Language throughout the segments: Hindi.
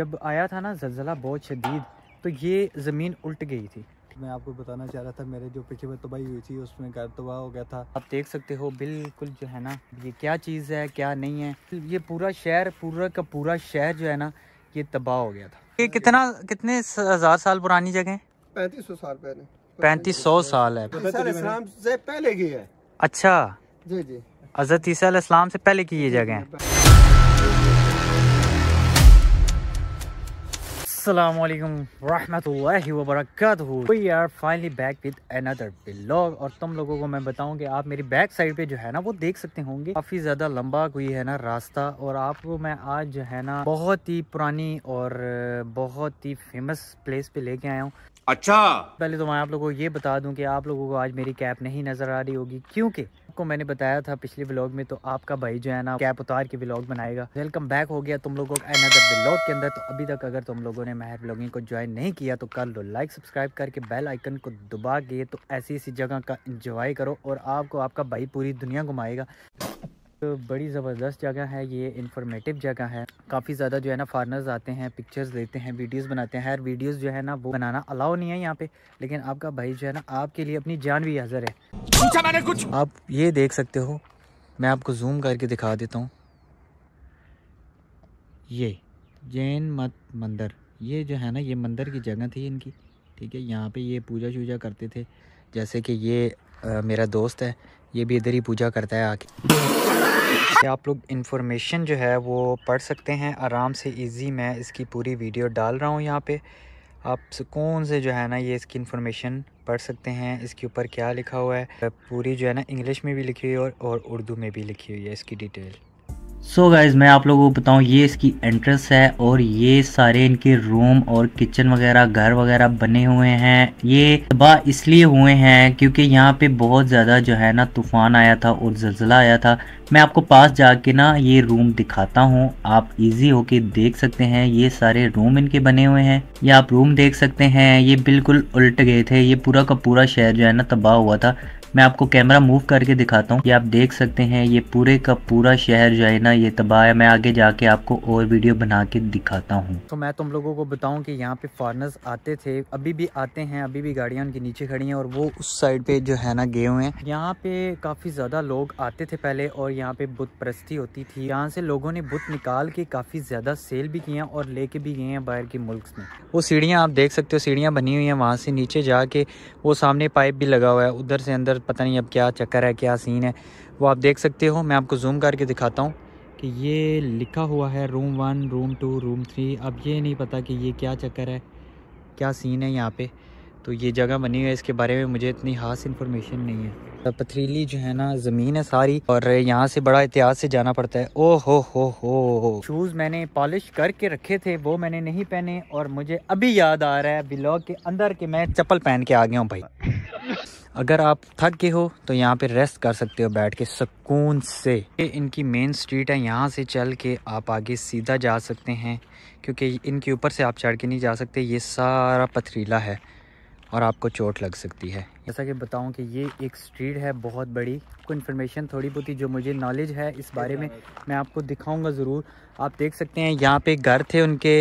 जब आया था ना जल्जला बहुत शदीद तो ये ज़मीन उल्ट गई थी मैं आपको बताना चाह रहा था मेरे जो पीछे में तबाही हुई थी उसमें घर तबाह हो गया था आप देख सकते हो बिल्कुल जो है ना ये क्या चीज़ है क्या नहीं है ये पूरा शहर पूरा का पूरा शहर जो है ना ये तबाह हो गया था ये कितना कितने हज़ार साल पुरानी जगह है पैंतीस सौ साल पहले पैंतीस सौ साल है तो पहले की है अच्छा जी जी हजरत ईसा से पहले की ये जगह है असलकम वरहमल वबरक we are finally back with another blog और तुम लोगों को मैं बताऊं कि आप मेरी बैक साइड पे जो है ना वो देख सकते होंगे काफ़ी ज़्यादा लंबा कोई है ना रास्ता और आपको मैं आज जो है ना बहुत ही पुरानी और बहुत ही फेमस प्लेस पे लेके आया हूँ अच्छा पहले तो मैं आप लोगों को ये बता दूं कि आप लोगों को आज मेरी कैप नहीं नज़र आ रही होगी क्योंकि आपको मैंने बताया था पिछले ब्लॉग में तो आपका भाई जो है ना कैप उतार के ब्लॉग बनाएगा वेलकम बैक हो गया तुम लोगों का अनदर ब्लॉग के अंदर तो अभी तक अगर तुम लोगों ने माहिर ब्लॉगिंग को ज्वाइन नहीं किया तो कर लो लाइक सब्सक्राइब करके बेल आइकन को दबा के तो ऐसी ऐसी जगह का इंजॉय करो और आपको आपका भाई पूरी दुनिया घुमाएगा तो बड़ी ज़बरदस्त जगह है ये इंफॉर्मेटिव जगह है काफ़ी ज़्यादा जो है ना फारनर्स आते हैं पिक्चर्स लेते हैं वीडियोस बनाते हैं हर वीडियोस जो है ना वो बनाना अलाउ नहीं है यहाँ पे लेकिन आपका भाई जो है ना आपके लिए अपनी जान भी हाजिर है मैंने कुछ आप ये देख सकते हो मैं आपको जूम करके दिखा देता हूँ ये जैन मत मंदिर ये जो है ना ये मंदिर की जगह थी इनकी ठीक है यहाँ पे ये पूजा शूजा करते थे जैसे कि ये आ, मेरा दोस्त है ये भी इधर ही पूजा करता है आके आप लोग इन्फॉर्मेशन जो है वो पढ़ सकते हैं आराम से इजी मैं इसकी पूरी वीडियो डाल रहा हूँ यहाँ पे आप सुकून से जो है ना ये इसकी इन्फॉर्मेशन पढ़ सकते हैं इसके ऊपर क्या लिखा हुआ है पूरी जो है ना इंग्लिश में भी लिखी हुई है और, और उर्दू में भी लिखी हुई है इसकी डिटेल सो so गाइज़ मैं आप लोगों को बताऊं ये इसकी एंट्रेंस है और ये सारे इनके रूम और किचन वगैरह घर वगैरह बने हुए हैं ये तबाह इसलिए हुए हैं क्योंकि यहाँ पे बहुत ज़्यादा जो है ना तूफ़ान आया था और जलजिला आया था मैं आपको पास जाके ना ये रूम दिखाता हूँ आप इजी होके देख सकते हैं ये सारे रूम इनके बने हुए हैं ये आप रूम देख सकते हैं ये बिल्कुल उलट गए थे ये पूरा का पूरा शहर जो है ना तबाह हुआ था मैं आपको कैमरा मूव करके दिखाता हूँ ये आप देख सकते हैं ये पूरे का पूरा शहर जो है ना ये तबाह है मैं आगे जाके आपको और वीडियो बना के दिखाता हूँ तो मैं तुम लोगों को बताऊँ की यहाँ पे फॉरनर्स आते थे अभी भी आते हैं अभी भी गाड़िया उनके नीचे खड़ी है और वो उस साइड पे जो है ना गए हुए हैं यहाँ पे काफ़ी ज़्यादा लोग आते थे पहले और यहाँ पे बुत प्रस्ती होती थी यहाँ से लोगों ने बुत निकाल के काफ़ी ज़्यादा सेल भी किया और लेके भी गए हैं बाहर के मुल्क में वो सीढ़ियाँ आप देख सकते हो सीढ़ियाँ बनी हुई हैं वहाँ से नीचे जाके वो सामने पाइप भी लगा हुआ है उधर से अंदर पता नहीं अब क्या चक्कर है क्या सीन है वो आप देख सकते हो मैं आपको जूम करके दिखाता हूँ कि ये लिखा हुआ है room one room two room three अब ये नहीं पता कि ये क्या चक्कर है क्या सीन है यहाँ पे तो ये जगह बनी हुई है इसके बारे में मुझे इतनी खास इन्फॉर्मेशन नहीं है तो पथरीली जो है ना ज़मीन है सारी और यहाँ से बड़ा एहतियात से जाना पड़ता है ओ हो हो हो शूज़ मैंने पॉलिश करके रखे थे वो मैंने नहीं पहने और मुझे अभी याद आ रहा है ब्लॉग के अंदर के मैं चप्पल पहन के आ गया हूँ भाई अगर आप थक गए हो तो यहाँ पे रेस्ट कर सकते हो बैठ के सुकून से ये इनकी मेन स्ट्रीट है यहाँ से चल के आप आगे सीधा जा सकते हैं क्योंकि इनके ऊपर से आप चढ़ के नहीं जा सकते ये सारा पथरीला है और आपको चोट लग सकती है जैसा कि बताऊं कि ये एक स्ट्रीट है बहुत बड़ी को इन्फॉर्मेशन थोड़ी बहुत ही जो मुझे नॉलेज है इस बारे में मैं आपको दिखाऊंगा ज़रूर आप देख सकते हैं यहाँ पे घर थे उनके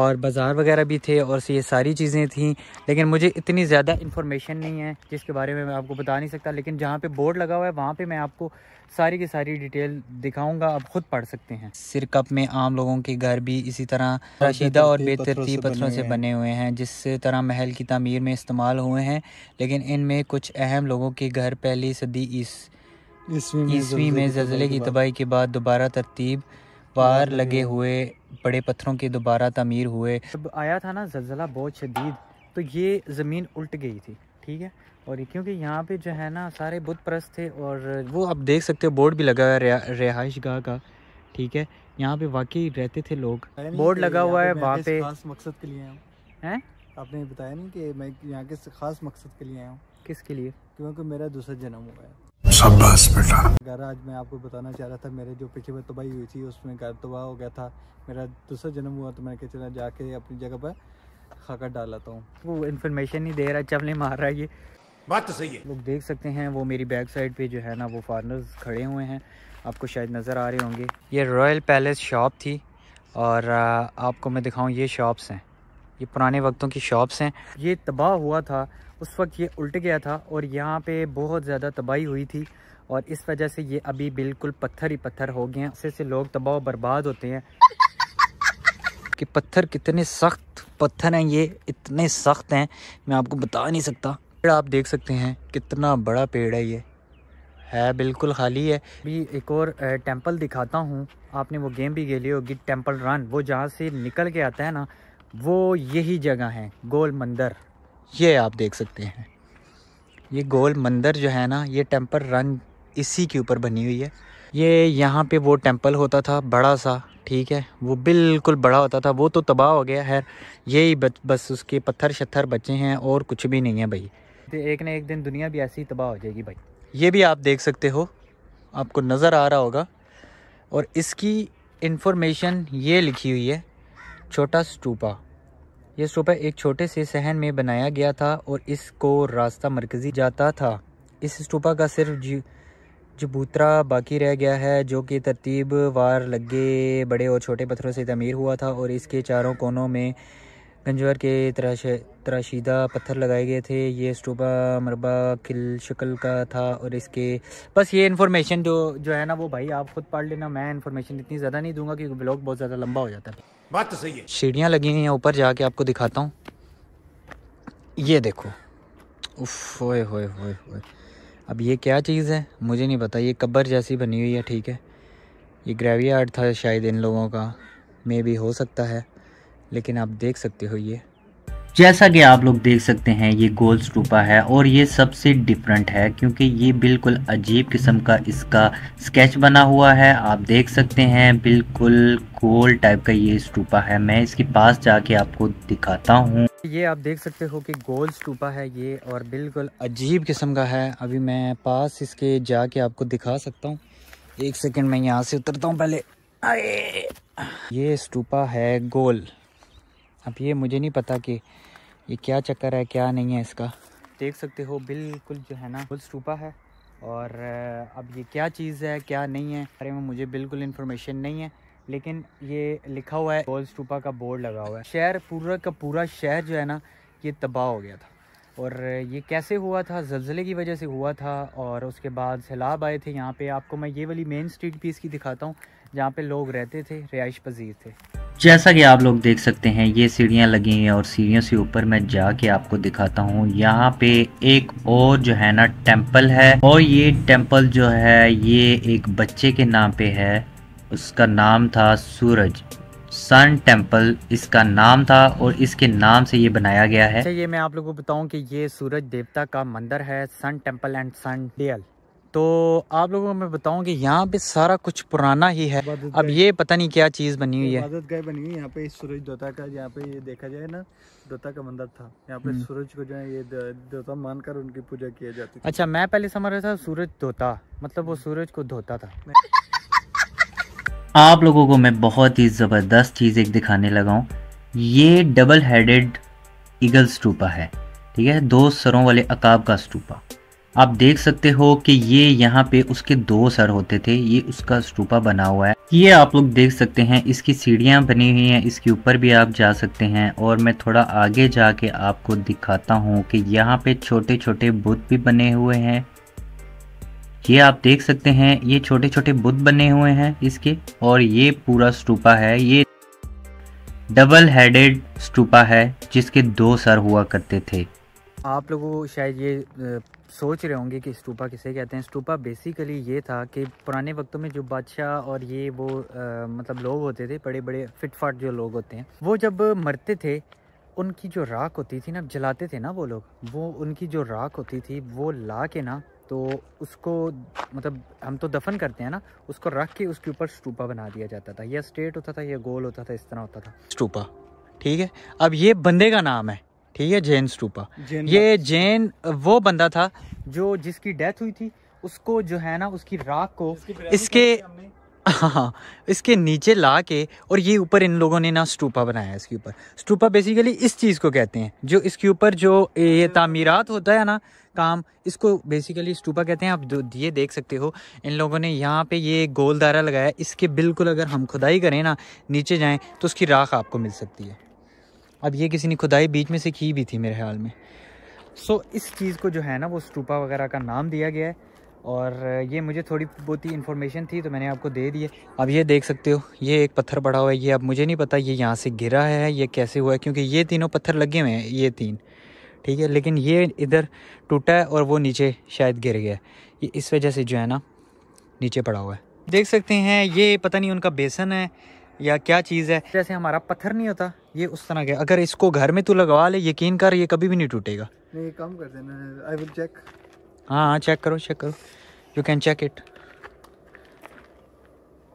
और बाज़ार वगैरह भी थे और ये सारी चीज़ें थी लेकिन मुझे इतनी ज़्यादा इन्फॉर्मेशन नहीं है जिसके बारे में मैं आपको बता नहीं सकता लेकिन जहाँ पर बोर्ड लगा हुआ है वहाँ पर मैं आपको सारी की सारी डिटेल दिखाऊँगा आप ख़ुद पढ़ सकते हैं सिरकप में आम लोगों के घर भी इसी तरह रशीदा और बेतरतीब पत्थरों से बने हुए हैं जिस तरह महल की तमीर में इस्तेमाल हुए हैं लेकिन इन में कुछ अहम लोगों के घर पहली सदी ईस्वी में जल्जले की तबाही के बाद दोबारा तरतीब बार लगे हुए बड़े पत्थरों के दोबारा तमीर हुए जब आया था ना जल्जला बहुत शदीद तो ये ज़मीन उल्ट गई थी ठीक है और क्योंकि यहाँ पे जो है ना सारे बुत परस्त थे और वो आप देख सकते हो बोर्ड भी लगा हुआ है रिहाइश गाह का ठीक है यहाँ पे वाकई रहते थे लोग बोर्ड लगा हुआ है वहाँ पे खास मकसद के लिए आया हूँ आपने बताया ना कि मैं यहाँ के खास मकसद के लिए आया हूँ किसके लिए क्योंकि मेरा दूसरा जन्म हुआ है घर आज मैं आपको बताना चाह रहा था मेरे जो पिछली बार तबाही हुई थी उसमें घर तबाह हो गया था मेरा दूसरा जन्म हुआ तो मैंने कहा जाके अपनी जगह पर खाकर डाल लाता हूँ वो इन्फॉर्मेशन नहीं दे रहा चपले मार रहा है ये बात तो सही है लोग देख सकते हैं वो मेरी बैक साइड पे जो है ना वो फार्नर्स खड़े हुए हैं आपको शायद नज़र आ रहे होंगे ये रॉयल पैलेस शॉप थी और आपको मैं दिखाऊँ ये शॉप्स हैं ये पुराने वक्तों की शॉप्स हैं ये तबाह हुआ था उस वक्त ये उल्ट गया था और यहाँ पे बहुत ज़्यादा तबाही हुई थी और इस वजह से ये अभी बिल्कुल पत्थर ही पत्थर हो गए हैं ऐसे से लोग तबाह बर्बाद होते हैं कि पत्थर कितने सख्त पत्थर हैं ये इतने सख्त हैं मैं आपको बता नहीं सकता पेड़ आप देख सकते हैं कितना बड़ा पेड़ है ये है बिल्कुल खाली है अभी एक और टेंपल दिखाता हूँ आपने वो गेम भी खेली होगी टेंपल रन वो जहाँ से निकल के आता है ना वो यही जगह है गोल मंदिर ये आप देख सकते हैं ये गोल मंदिर जो है ना ये टेम्पल रन इसी के ऊपर बनी हुई है ये यहाँ पे वो टेम्पल होता था बड़ा सा ठीक है वो बिल्कुल बड़ा होता था वो तो तबाह हो गया है यही बस उसके पत्थर शत्थर बचे हैं और कुछ भी नहीं है भाई एक ना एक दिन दुनिया भी ऐसी तबाह हो जाएगी भाई ये भी आप देख सकते हो आपको नज़र आ रहा होगा और इसकी इन्फॉर्मेशन ये लिखी हुई है छोटा स्टूपा यह स्टूपा एक छोटे से सहन में बनाया गया था और इसको रास्ता मरकजी जाता था इस स्टूपा का सिर्फ जबूतरा बाकी रह गया है जो कि तरतीब वार लगे बड़े और छोटे पत्थरों से तमीर हुआ था और इसके चारों कोनों में गंजवर के तराश तराशीदा पत्थर लगाए गए थे ये स्टूपा मरबा किल शक्ल का था और इसके बस ये इन्फॉर्मेशन जो जो है ना वो भाई आप ख़ुद पढ़ लेना मैं इन्फॉर्मेशन इतनी ज़्यादा नहीं दूंगा क्योंकि ब्लॉग बहुत ज़्यादा लंबा हो जाता है बात तो सही है सीढ़ियाँ लगी हुई हैं ऊपर जाके आपको दिखाता हूँ ये देखो ओए होए होए होए अब ये क्या चीज़ है मुझे नहीं पता ये कब्बर जैसी बनी हुई है ठीक है ये ग्रेवी आर्ट था शायद इन लोगों का मे भी हो सकता है लेकिन आप देख सकते हो ये जैसा कि आप लोग देख सकते हैं ये गोल स्टूपा है और ये सबसे डिफरेंट है क्योंकि ये बिल्कुल अजीब किस्म का इसका स्केच बना हुआ है आप देख सकते हैं बिल्कुल गोल टाइप का ये स्टूपा है मैं इसके पास जाके आपको दिखाता हूँ ये आप देख सकते हो कि गोल स्टूपा है ये और बिल्कुल अजीब किस्म का है अभी मैं पास इसके जाके आपको दिखा सकता हूँ एक सेकेंड मैं यहाँ से उतरता हूँ पहले ये स्टूपा है गोल अब ये मुझे नहीं पता कि ये क्या चक्कर है क्या नहीं है इसका देख सकते हो बिल्कुल जो है ना फुल स्टूपा है और अब ये क्या चीज़ है क्या नहीं है अरे में मुझे बिल्कुल इन्फॉर्मेशन नहीं है लेकिन ये लिखा हुआ है गोल स्टूपा का बोर्ड लगा हुआ है शहर पूरा का पूरा शहर जो है ना ये तबाह हो गया था और ये कैसे हुआ था जल्जले की वजह से हुआ था और उसके बाद सैलाब आए थे यहाँ पे आपको मैं ये वाली मेन स्ट्रीट भी इसकी दिखाता हूँ जहाँ पे लोग रहते थे रिहाइश पजीर थे जैसा कि आप लोग देख सकते हैं ये सीढ़ियाँ लगी हैं और सीढ़ियों से ऊपर मैं जाके आपको दिखाता हूँ यहाँ पे एक और जो है ना टेम्पल है और ये टेम्पल जो है ये एक बच्चे के नाम पे है उसका नाम था सूरज सन टेम्पल इसका नाम था और इसके नाम से ये बनाया गया है अच्छा, ये मैं आप लोगों को बताऊं कि ये सूरज देवता का मंदिर है sun temple and sundial तो आप लोगों को मैं बताऊं कि यहाँ पे सारा कुछ पुराना ही है अब ये पता नहीं क्या चीज़ बनी हुई है बनी हुई यहाँ पे सूरज दोता का यहाँ पे ये देखा जाए ना दोता का मंदिर था यहाँ पे हम्म। सूरज को जो है ये दोता मानकर उनकी पूजा किया जाती थी अच्छा मैं पहले समझ रहा था सूरज धोता मतलब वो हम्म। सूरज को धोता था आप लोगों को मैं बहुत ही ज़बरदस्त चीज़ एक दिखाने लगा हूँ ये डबल हेडेड ईगल स्टूपा है ठीक है दो सरों वाले अकाब का स्टूपा आप देख सकते हो कि ये यहाँ पे उसके दो सर होते थे ये उसका स्टूपा बना हुआ है ये आप लोग देख सकते हैं इसकी सीढ़ियाँ बनी हुई हैं इसके ऊपर भी आप जा सकते हैं और मैं थोड़ा आगे जाके आपको दिखाता हूँ कि यहाँ पे छोटे छोटे बुद्ध भी बने हुए हैं ये आप देख सकते हैं ये छोटे छोटे बुद्ध बने हुए हैं इसके और ये पूरा स्टूपा है ये डबल हेडेड स्टूपा है जिसके दो सर हुआ करते थे आप लोगों शायद ये सोच रहे होंगे कि स्टूपा किसे कहते हैं स्टूपा बेसिकली ये था कि पुराने वक्तों में जो बादशाह और ये वो आ, मतलब लोग होते थे बड़े बड़े फिटफाट जो लोग होते हैं वो जब मरते थे उनकी जो राख होती थी ना जलाते थे ना वो लोग वो उनकी जो राख होती थी वो ला के ना तो उसको मतलब हम तो दफन करते हैं ना उसको रख के उसके ऊपर स्टूपा बना दिया जाता था या स्ट्रेट होता था या गोल होता था इस तरह होता था स्टूपा ठीक है अब ये बंदे का नाम है ठीक है जैन स्टूपा ये जैन वो बंदा था जो जिसकी डेथ हुई थी उसको जो है ना उसकी राख को इसके हाँ इसके नीचे ला के और ये ऊपर इन लोगों ने ना स्टूपा बनाया इसके ऊपर स्टूपा बेसिकली इस चीज़ को कहते हैं जो इसके ऊपर जो ये अच्छा। तामीरात होता है ना काम इसको बेसिकली स्टूपा कहते हैं आप ये देख सकते हो इन लोगों ने यहाँ पे ये गोल दायरा लगाया इसके बिल्कुल अगर हम खुदाई करें ना नीचे जाएं तो उसकी राख आपको मिल सकती है अब ये किसी ने खुदाई बीच में से की भी थी मेरे ख्याल में सो so, इस चीज़ को जो है ना वो स्टूपा वगैरह का नाम दिया गया है और ये मुझे थोड़ी बहुत ही इन्फॉर्मेशन थी तो मैंने आपको दे दी है अब ये देख सकते हो ये एक पत्थर पड़ा हुआ है ये अब मुझे नहीं पता ये यहाँ से गिरा है ये कैसे हुआ है क्योंकि ये तीनों पत्थर लगे हुए हैं ये तीन ठीक है लेकिन ये इधर टूटा है और वो नीचे शायद गिर गया ये इस वजह से जो है ना नीचे पड़ा हुआ है देख सकते हैं ये पता नहीं उनका बेसन है या क्या चीज़ है जैसे हमारा पत्थर नहीं होता ये उस तरह के अगर इसको घर में तू लगवा ले यकीन कर ये कभी भी नहीं टूटेगा नहीं काम कर देना आई विल चेक हाँ हाँ चेक करो चेक करो यू कैन चेक इट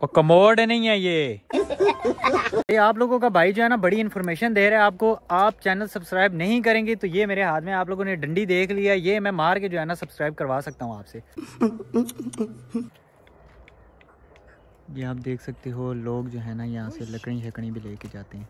और कमोड नहीं है ये ये आप लोगों का भाई जो है ना बड़ी इन्फॉर्मेशन दे रहा है आपको आप चैनल सब्सक्राइब नहीं करेंगे तो ये मेरे हाथ में आप लोगों ने डंडी देख लिया ये मैं मार के जो है ना सब्सक्राइब करवा सकता हूँ आपसे ये आप देख सकते हो लोग जो है ना यहाँ से लकड़ी शकड़ी भी लेके जाते हैं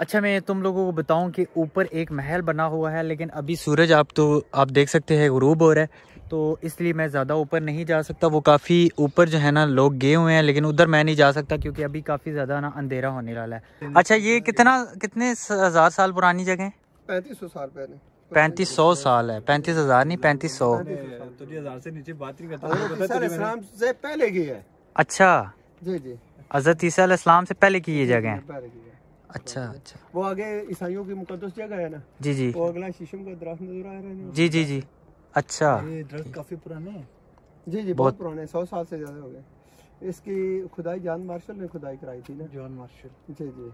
अच्छा मैं तुम लोगों को बताऊं कि ऊपर एक महल बना हुआ है लेकिन अभी सूरज आप तो आप देख सकते हैं गरूब हो रहा है तो इसलिए मैं ज़्यादा ऊपर नहीं जा सकता वो काफ़ी ऊपर जो है ना लोग गए हुए हैं लेकिन उधर मैं नहीं जा सकता क्योंकि अभी काफ़ी ज़्यादा ना अंधेरा होने वाला है अच्छा ये कितना कितने हज़ार साल पुरानी जगह पैंतीस सौ साल पहले पैंतीस सौ साल है पैंतीस हजार नहीं पैंतीस सौ तो तो से पहले की है अच्छा जी जी हजरत ईसा से पहले की ये जगह है अच्छा अच्छा वो आगे ईसाइयों की मुकदस जगह है ना जी जी वो अगला शीशम का दरख्त नजर आ रहा है जी जी जी अच्छा ये दरख्त काफी पुराने हैं जी जी बहुत, बहुत पुराने सौ साल से ज्यादा हो गए इसकी खुदाई जॉन मार्शल ने खुदाई कराई थी ना जॉन मार्शल जी जी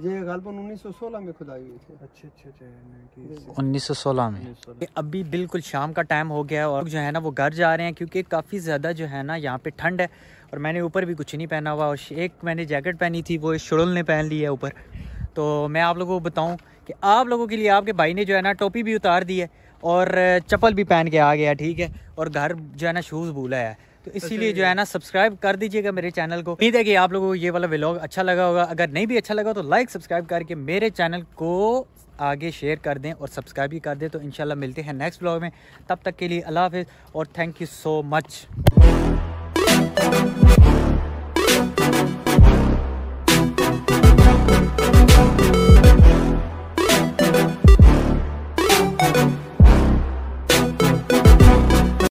ये गालबन 1916 में खुदाई हुई थी अच्छा अच्छा उन्नीस सौ सोलह में अभी बिल्कुल शाम का टाइम हो गया और जो है ना वो घर जा रहे हैं क्योंकि काफ़ी ज़्यादा जो है ना यहाँ पे ठंड है और मैंने ऊपर भी कुछ नहीं पहना हुआ और एक मैंने जैकेट पहनी थी वो शुड़ल ने पहन ली है ऊपर तो मैं आप लोगों को बताऊँ कि आप लोगों के लिए आपके भाई ने जो है ना टोपी भी उतार दी है और चप्पल भी पहन के आ गया ठीक है और घर जो है ना शूज़ भूला है तो, तो इसीलिए जो है ना सब्सक्राइब कर दीजिएगा मेरे चैनल को उम्मीद है कि आप लोगों को ये वाला व्लॉग अच्छा लगा होगा अगर नहीं भी अच्छा लगा तो लाइक सब्सक्राइब करके मेरे चैनल को आगे शेयर कर दें और सब्सक्राइब भी कर दें तो इंशाल्लाह मिलते हैं नेक्स्ट ब्लॉग में तब तक के लिए अल्लाह हाफिज़ और थैंक यू सो मच